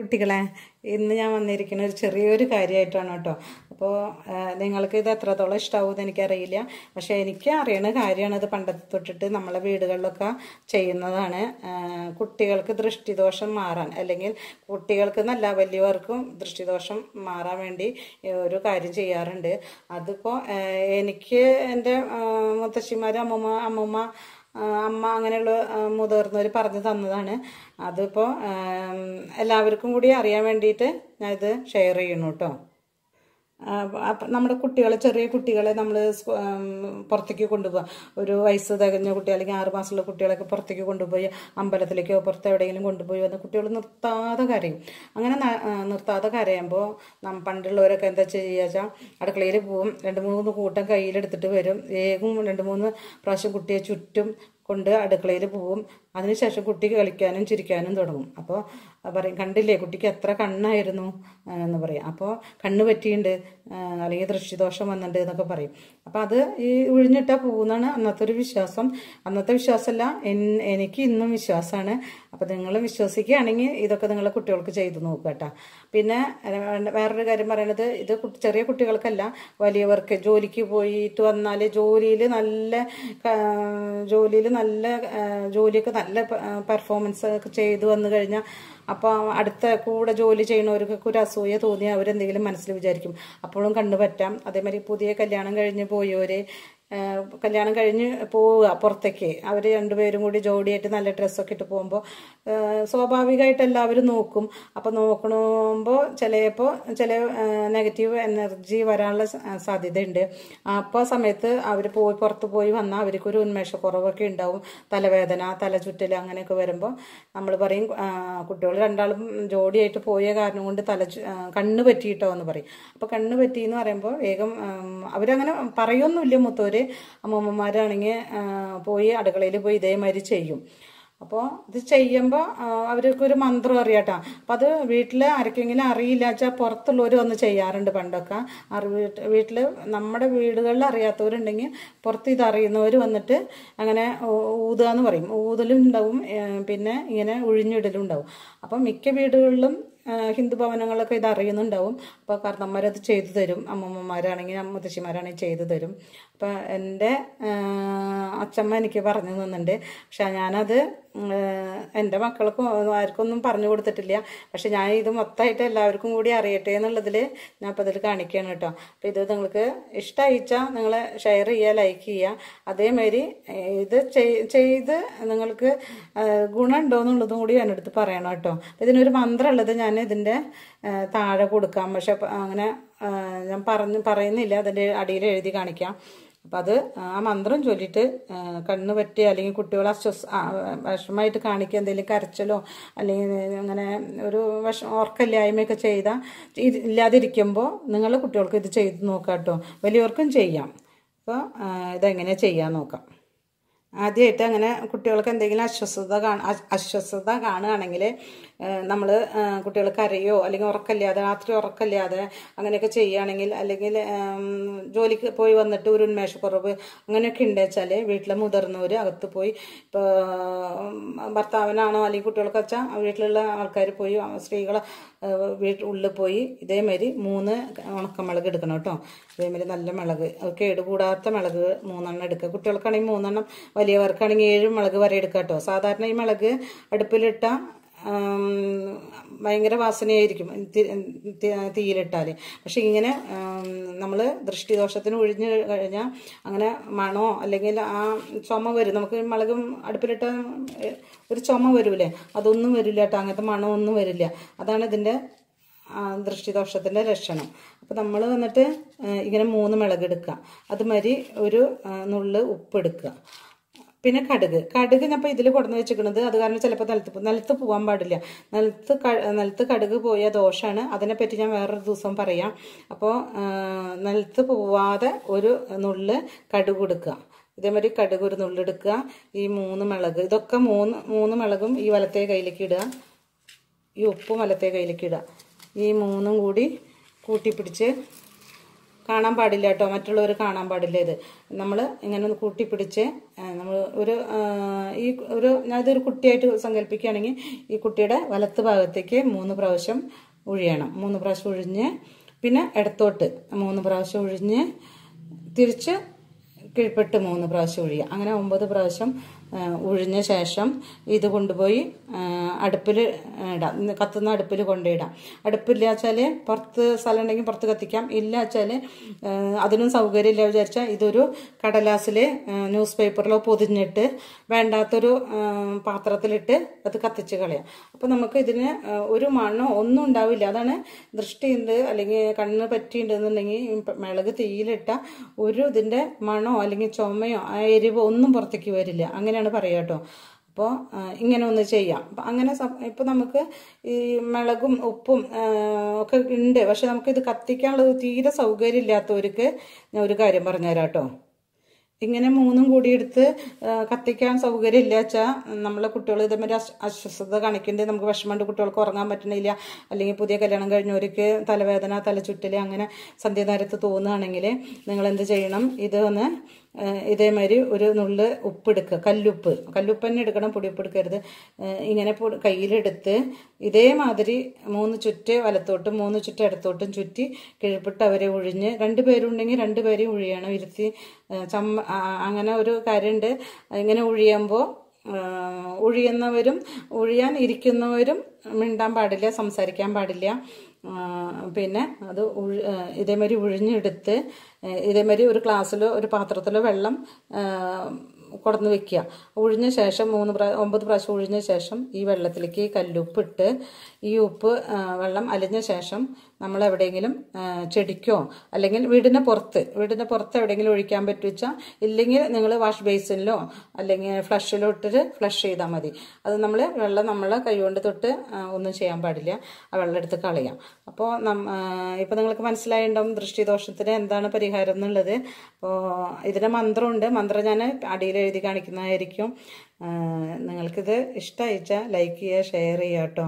കുട്ടികളെ ഇന്ന് ഞാൻ വന്നിരിക്കുന്ന ഒരു ചെറിയൊരു കാര്യമായിട്ടാണ് കേട്ടോ അപ്പോൾ നിങ്ങൾക്ക് ഇത് എത്രത്തോളം ഇഷ്ടമാവും എനിക്കറിയില്ല പക്ഷേ എനിക്ക് അറിയണ കാര്യമാണ് ഇത് പണ്ടത്തെ തൊട്ടിട്ട് നമ്മളെ വീടുകളിലൊക്കെ ചെയ്യുന്നതാണ് കുട്ടികൾക്ക് ദൃഷ്ടിദോഷം മാറാൻ അല്ലെങ്കിൽ കുട്ടികൾക്ക് നല്ല വലിയവർക്കും ദൃഷ്ടിദോഷം മാറാൻ വേണ്ടി ഒരു കാര്യം ചെയ്യാറുണ്ട് അതിപ്പോൾ എനിക്ക് എൻ്റെ മുത്തശ്ശിമാർ അമ്മമ്മ അമ്മമ്മ അമ്മ അങ്ങനെയുള്ള മുതിർന്നവർ പറഞ്ഞു തന്നതാണ് അതിപ്പോൾ എല്ലാവർക്കും കൂടി അറിയാൻ വേണ്ടിയിട്ട് ഞാനിത് ഷെയർ ചെയ്യുന്നു കേട്ടോ നമ്മുടെ കുട്ടികളെ ചെറിയ കുട്ടികളെ നമ്മൾ പുറത്തേക്ക് കൊണ്ടുപോകാം ഒരു വയസ്സ് തികഞ്ഞ കുട്ടി അല്ലെങ്കിൽ ആറുമാസമുള്ള കുട്ടികളൊക്കെ പുറത്തേക്ക് കൊണ്ടുപോയി അമ്പലത്തിലേക്കോ പുറത്ത് എവിടെയെങ്കിലും കൊണ്ടുപോയി വന്ന് കുട്ടികൾ നിർത്താതെ കരയും അങ്ങനെ നിർത്താതെ കരയുമ്പോൾ പണ്ടുള്ളവരൊക്കെ എന്താ ചെയ്യുക വെച്ചാൽ അടുക്കളയിൽ പോവും രണ്ട് മൂന്ന് കൂട്ടം കയ്യിലെടുത്തിട്ട് വരും ഏകും രണ്ട് മൂന്ന് പ്രാവശ്യം കുട്ടിയെ ചുറ്റും കൊണ്ട് അടുക്കളയിൽ പോവും അതിനുശേഷം കുട്ടിക്ക് കളിക്കാനും ചിരിക്കാനും തുടങ്ങും അപ്പോൾ പറയും കണ്ടില്ലേ കുട്ടിക്ക് എത്ര കണ്ണായിരുന്നു എന്ന് പറയും അപ്പോൾ കണ്ണ് പറ്റിയുണ്ട് അല്ലെങ്കിൽ ദൃഷ്ടിദോഷം വന്നിട്ടുണ്ട് എന്നൊക്കെ പറയും അപ്പോൾ അത് ഈ ഉഴിഞ്ഞിട്ടാ പോകുന്നതാണ് അന്നത്തെ ഒരു വിശ്വാസം അന്നത്തെ വിശ്വാസമല്ല എനിക്ക് ഇന്നും വിശ്വാസമാണ് അപ്പോൾ നിങ്ങൾ വിശ്വസിക്കുകയാണെങ്കിൽ ഇതൊക്കെ നിങ്ങളെ കുട്ടികൾക്ക് ചെയ്തു നോക്കുക കേട്ടോ പിന്നെ വേറൊരു കാര്യം പറയണത് ഇത് ചെറിയ കുട്ടികൾക്കല്ല വലിയവർക്ക് ജോലിക്ക് പോയിട്ട് വന്നാൽ ജോലിയിൽ നല്ല ജോലിയിൽ നല്ല ജോലിയൊക്കെ നല്ല പെർഫോമൻസ് ഒക്കെ ചെയ്തു വന്നു കഴിഞ്ഞാൽ അപ്പോൾ അടുത്ത കൂടെ ജോലി ചെയ്യുന്നവർക്കൊക്കെ ഒരു അസൂയ തോന്നി അവരെന്തെങ്കിലും മനസ്സിൽ വിചാരിക്കും അപ്പോഴും കണ്ണു പറ്റാം അതേമാതിരി പുതിയ കല്യാണം കഴിഞ്ഞ് പോയവരെ കല്യാണം കഴിഞ്ഞ് പോവുക പുറത്തേക്ക് അവർ രണ്ടുപേരും കൂടി ജോഡിയായിട്ട് നല്ല ഡ്രസ്സൊക്കെ ഇട്ട് പോകുമ്പോൾ സ്വാഭാവികമായിട്ട് എല്ലാവരും നോക്കും അപ്പോൾ നോക്കണമ്പോൾ ചിലപ്പോൾ ചില നെഗറ്റീവ് എനർജി വരാനുള്ള സാധ്യതയുണ്ട് അപ്പോൾ സമയത്ത് അവർ പോയി പുറത്ത് പോയി വന്നാൽ അവർക്കൊരു ഉന്മേഷക്കുറവൊക്കെ ഉണ്ടാവും തലവേദന തലചുറ്റൽ അങ്ങനെയൊക്കെ വരുമ്പോൾ നമ്മൾ പറയും കുട്ടികൾ രണ്ടാളും ജോഡിയായിട്ട് പോയ കാരണം കൊണ്ട് തല കണ്ണ് പറ്റിയിട്ടോ എന്ന് പറയും അപ്പോൾ കണ്ണ് പറ്റിയെന്ന് എന്ന് പറയുമ്പോൾ വേഗം അവരങ്ങനെ പറയൊന്നുമില്ല മൂത്തവർ അമ്മമ്മമാരാണെങ്കിൽ പോയി അടുക്കളയിൽ പോയി ഇതേമാതിരി ചെയ്യും അപ്പോൾ ഇത് ചെയ്യുമ്പോൾ അവർക്ക് ഒരു മന്ത്രം അറിയാട്ടോ അപ്പം അത് വീട്ടിൽ ആർക്കെങ്കിലും അറിയില്ല വെച്ചാൽ പുറത്തുള്ളവർ ചെയ്യാറുണ്ട് പണ്ടൊക്കെ വീട്ടിൽ നമ്മുടെ വീടുകളിൽ അറിയാത്തവരുണ്ടെങ്കിൽ പുറത്ത് ഇത് അറിയുന്നവർ വന്നിട്ട് അങ്ങനെ ഊതുക എന്ന് പറയും ഊതലും ഉണ്ടാവും പിന്നെ ഇങ്ങനെ ഉഴിഞ്ഞിടലും ഉണ്ടാവും അപ്പം മിക്ക വീടുകളിലും ഹിന്ദു ഭവനങ്ങളൊക്കെ ഇത് അറിയുന്നുണ്ടാവും അപ്പോൾ കാരണന്മാരത് ചെയ്തു തരും അമ്മമ്മമാരാണെങ്കിൽ മുത്തശ്ശിമാരാണെങ്കിൽ ചെയ്തു തരും അപ്പോൾ എൻ്റെ അച്ഛമ്മ എനിക്ക് പറഞ്ഞു തന്നിട്ടുണ്ട് പക്ഷേ ഞാനത് എൻ്റെ മക്കൾക്കും ആർക്കൊന്നും പറഞ്ഞു കൊടുത്തിട്ടില്ല പക്ഷെ ഞാൻ ഇത് മൊത്തമായിട്ട് എല്ലാവർക്കും കൂടി അറിയട്ടെ എന്നുള്ളതിൽ ഞാൻ ഇപ്പോൾ ഇതിൽ കാണിക്കുകയാണ് കേട്ടോ അപ്പോൾ ഇത് നിങ്ങൾക്ക് ഇഷ്ടമായിച്ചാൽ നിങ്ങൾ ഷെയർ ചെയ്യുക ലൈക്ക് ചെയ്യുക അതേമാതിരി ഇത് ചെയ്ത് നിങ്ങൾക്ക് ഗുണമുണ്ടോ എന്നുള്ളതും കൂടി എൻ്റെ അടുത്ത് പറയണം കേട്ടോ അപ്പോൾ ഇതിനൊരു മന്ത്രമുള്ളത് ഞാൻ ഇതിൻ്റെ താഴെ കൊടുക്കാം പക്ഷെ അങ്ങനെ ഞാൻ പറഞ്ഞു പറയുന്നില്ല അതിൻ്റെ അടിയിൽ എഴുതി കാണിക്കാം അപ്പം അത് ആ മന്ത്രം ചൊല്ലിയിട്ട് കണ്ണ് പറ്റി അല്ലെങ്കിൽ കുട്ടികളെ അസ്വസ് വിഷമമായിട്ട് കാണിക്കുക എന്തെങ്കിലും കരച്ചലോ അല്ലെങ്കിൽ അങ്ങനെ ഒരു വിഷം ഓർക്കല്ലായ്മയൊക്കെ ചെയ്താൽ ഇല്ലാതിരിക്കുമ്പോൾ നിങ്ങൾ കുട്ടികൾക്ക് ഇത് ചെയ്ത് നോക്കാം കേട്ടോ വലിയവർക്കും ചെയ്യാം അപ്പോൾ ഇതെങ്ങനെയാണ് ചെയ്യാൻ നോക്കാം ആദ്യമായിട്ട് അങ്ങനെ കുട്ടികൾക്ക് എന്തെങ്കിലും അസ്വസ്ഥത കാണ അസ്വസ്ഥത കാണുകയാണെങ്കിൽ നമ്മൾ കുട്ടികൾക്ക് അരയോ അല്ലെങ്കിൽ ഉറക്കമില്ലാതെ രാത്രി ഉറക്കമില്ലാതെ അങ്ങനെയൊക്കെ ചെയ്യുകയാണെങ്കിൽ അല്ലെങ്കിൽ ജോലിക്ക് പോയി വന്നിട്ട് ഒരു ഉന്മേഷക്കുറവ് അങ്ങനെയൊക്കെ ഉണ്ടെച്ചാൽ വീട്ടിലെ മുതിർന്നവർ അകത്ത് പോയി ഇപ്പോൾ ഭർത്താവിനാണോ അല്ലെങ്കിൽ കുട്ടികൾക്ക് വെച്ചാൽ വീട്ടിലുള്ള ആൾക്കാർ പോയി സ്ത്രീകളെ വീട്ടിൽ ഉള്ളിൽ പോയി ഇതേമാതിരി മൂന്ന് ഉണക്കമുളക് എടുക്കണം കേട്ടോ അതേമാതിരി നല്ല മുളക് അത് കൂടാത്ത മുളക് മൂന്നെണ്ണം എടുക്കുക കുട്ടികൾക്കാണെങ്കിൽ മൂന്നെണ്ണം വലിയവർക്കാണെങ്കിൽ ഏഴ് മുളക് വരെ എടുക്കാം കേട്ടോ സാധാരണ ഈ മുളക് അടുപ്പിലിട്ടാൽ ഭയങ്കര വാസനയായിരിക്കും തീയിലിട്ടാൽ പക്ഷെ ഇങ്ങനെ നമ്മൾ ദൃഷ്ടിദോഷത്തിന് ഒഴിഞ്ഞു കഴിഞ്ഞാൽ അങ്ങനെ മണോ അല്ലെങ്കിൽ ആ ചുമ വരും നമുക്ക് മുളകും അടുപ്പിലിട്ട ഒരു ചുമ വരൂലേ അതൊന്നും വരില്ല കേട്ടോ അങ്ങനത്തെ ഒന്നും വരില്ല അതാണ് ഇതിൻ്റെ ദൃഷ്ടിദോഷത്തിൻ്റെ ലക്ഷണം അപ്പോൾ നമ്മൾ വന്നിട്ട് ഇങ്ങനെ മൂന്ന് എടുക്കുക അതുമാതിരി ഒരു നുള്ള് ഉപ്പ് എടുക്കുക പിന്നെ കടുക് കടുക് ഞാൻ ഇപ്പോൾ ഇതിൽ കൊടുന്ന് വെച്ചിരിക്കുന്നത് അത് കാരണം ചിലപ്പോൾ നിലത്ത് നിലത്ത് പോകാൻ പാടില്ല നിലത്ത് നിലത്ത് കടുക് പോയ ദോഷമാണ് അതിനെപ്പറ്റി ഞാൻ വേറൊരു ദിവസം പറയാം അപ്പോൾ നിലത്ത് പോവാതെ ഒരു നുള്ള് കടുക് കൊടുക്കുക ഇതേമാതിരി കടുക് ഒരു നുള്ളെടുക്കുക ഈ മൂന്ന് മുളക് ഇതൊക്കെ മൂന്ന് മൂന്ന് മുളകും ഈ വലത്തെ കയ്യിലേക്ക് ഇടുക ഈ ഉപ്പും വലത്തെ കയ്യിലേക്ക് ഇടുക ഈ മൂന്നും കൂടി കൂട്ടിപ്പിടിച്ച് കാണാൻ പാടില്ല കേട്ടോ മറ്റുള്ളവർ കാണാൻ പാടില്ല ഇത് നമ്മൾ ഇങ്ങനെ ഒന്ന് കൂട്ടിപ്പിടിച്ച് നമ്മൾ ഒരു ഈ ഒരു ഞാനിതൊരു കുട്ടിയായിട്ട് സങ്കല്പിക്കുകയാണെങ്കിൽ ഈ കുട്ടിയുടെ വലത്ത് ഭാഗത്തേക്ക് മൂന്ന് പ്രാവശ്യം ഉഴിയണം മൂന്ന് പ്രാവശ്യം ഉഴിഞ്ഞ് പിന്നെ ഇടത്തോട്ട് മൂന്ന് പ്രാവശ്യം ഉഴിഞ്ഞ് തിരിച്ച് കീഴ്പ്പെട്ട് മൂന്ന് പ്രാവശ്യം ഒഴിയുക അങ്ങനെ ഒമ്പത് പ്രാവശ്യം ഉഴിഞ്ഞ ശേഷം ഇത് കൊണ്ടുപോയി അടുപ്പിൽ ഇടാം കത്തുന്ന അടുപ്പിൽ കൊണ്ടിടാം അടുപ്പില്ല വെച്ചാൽ പുറത്ത് സ്ഥലം ഉണ്ടെങ്കിൽ പുറത്ത് കത്തിക്കാം ഇല്ല വെച്ചാൽ അതിനും സൗകര്യമില്ല വിചാരിച്ചാൽ ഇതൊരു കടലാസിൽ ന്യൂസ് പേപ്പറിലോ പൊതിഞ്ഞിട്ട് വേണ്ടാത്തൊരു പാത്രത്തിലിട്ട് അത് കത്തിച്ച് കളയാം അപ്പോൾ നമുക്ക് ഇതിന് ഒരു മണ്ണോ ഒന്നും ഉണ്ടാവില്ല അതാണ് ദൃഷ്ടിയുണ്ട് അല്ലെങ്കിൽ കണ്ണ് പറ്റിയിട്ടുണ്ടെന്നുണ്ടെങ്കിൽ മിളക് തീയിലിട്ട ഒരു ഇതിൻ്റെ മണോ അല്ലെങ്കിൽ ചുമയോ എരിവോ ഒന്നും പുറത്തേക്ക് വരില്ല അങ്ങനെ തന്നെയാണ് പറയുക കേട്ടോ അപ്പോൾ ഇങ്ങനെ ഒന്ന് ചെയ്യാം അപ്പം അങ്ങനെ ഇപ്പം നമുക്ക് ഈ മുളകും ഉപ്പും ഒക്കെ ഉണ്ട് പക്ഷെ നമുക്കിത് കത്തിക്കാനുള്ളത് തീരെ സൗകര്യം ഇല്ലാത്തവർക്ക് ഞാൻ ഒരു കാര്യം പറഞ്ഞുതരാം കേട്ടോ ഇങ്ങനെ മൂന്നും കൂടി എടുത്ത് കത്തിക്കാൻ സൗകര്യം ഇല്ല വെച്ചാൽ നമ്മളെ കുട്ടികൾ ഇതേമാതിരി അസ്വസ്ഥത കാണിക്കേണ്ടി നമുക്ക് വിഷമമുണ്ട് കുട്ടികൾക്ക് ഉറങ്ങാൻ പറ്റണില്ല അല്ലെങ്കിൽ പുതിയ കല്യാണം കഴിഞ്ഞവർക്ക് തലവേദന തലചുറ്റൽ അങ്ങനെ നേരത്ത് തോന്നുകയാണെങ്കിൽ നിങ്ങൾ എന്ത് ചെയ്യണം ഇത് ഒന്ന് ഇതേമാതിരി ഒരു നുള്ളു ഉപ്പെടുക്കുക കല്ലുപ്പ് കല്ലുപ്പ് തന്നെ എടുക്കണം പൊടിയുപ്പ് എടുക്കരുത് ഇങ്ങനെ കയ്യിലെടുത്ത് ഇതേമാതിരി മൂന്ന് ചുറ്റ് വലത്തോട്ടും മൂന്ന് ചുറ്റ് ഇടത്തോട്ടും ചുറ്റി കിഴപ്പിട്ട് അവരെ ഒഴിഞ്ഞ് രണ്ട് ഉണ്ടെങ്കിൽ രണ്ട് പേരെയും ഒഴിയണം ഇരുത്തി ചമ്മ അങ്ങനെ ഒരു കാര്യമുണ്ട് ഇങ്ങനെ ഒഴിയുമ്പോൾ ഒഴിയുന്നവരും ഒഴിയാൻ ഇരിക്കുന്നവരും മിണ്ടാൻ പാടില്ല സംസാരിക്കാൻ പാടില്ല പിന്നെ അത് ഇതേമാതിരി ഉഴിഞ്ഞെടുത്ത് ഇതേമാതിരി ഒരു ഗ്ലാസ്സിലോ ഒരു പാത്രത്തിലോ വെള്ളം കൊടുന്ന് വെക്കുക ഉഴിഞ്ഞ ശേഷം മൂന്ന് പ്രാ ഒമ്പത് പ്രാവശ്യം ഉഴിഞ്ഞ ശേഷം ഈ വെള്ളത്തിലേക്ക് കല്ലുപ്പിട്ട് ഈ ഉപ്പ് വെള്ളം അലിഞ്ഞ ശേഷം നമ്മൾ എവിടെയെങ്കിലും ചെടിക്കോ അല്ലെങ്കിൽ വീടിന് പുറത്ത് വീടിന് പുറത്ത് എവിടെയെങ്കിലും ഒഴിക്കാൻ പറ്റുവെച്ചാൽ ഇല്ലെങ്കിൽ നിങ്ങൾ വാഷ് ബേസിനിലോ അല്ലെങ്കിൽ ഫ്ലഷിലോ ഇട്ടിട്ട് ഫ്ലഷ് ചെയ്താൽ മതി അത് നമ്മൾ വെള്ളം നമ്മൾ കൈകൊണ്ട് തൊട്ട് ഒന്നും ചെയ്യാൻ പാടില്ല ആ വെള്ളം എടുത്ത് കളയാം അപ്പോൾ ഇപ്പോൾ നിങ്ങൾക്ക് മനസ്സിലായിട്ടുണ്ടാവും ദൃഷ്ടിദോഷത്തിന് എന്താണ് പരിഹാരം എന്നുള്ളത് അപ്പോൾ ഇതിന് മന്ത്രമുണ്ട് മന്ത്രം ഞാൻ അടിയിൽ എഴുതി കാണിക്കുന്നതായിരിക്കും നിങ്ങൾക്കിത് ഇഷ്ടമായിച്ചാൽ ലൈക്ക് ചെയ്യുക ഷെയർ ചെയ്യുക കേട്ടോ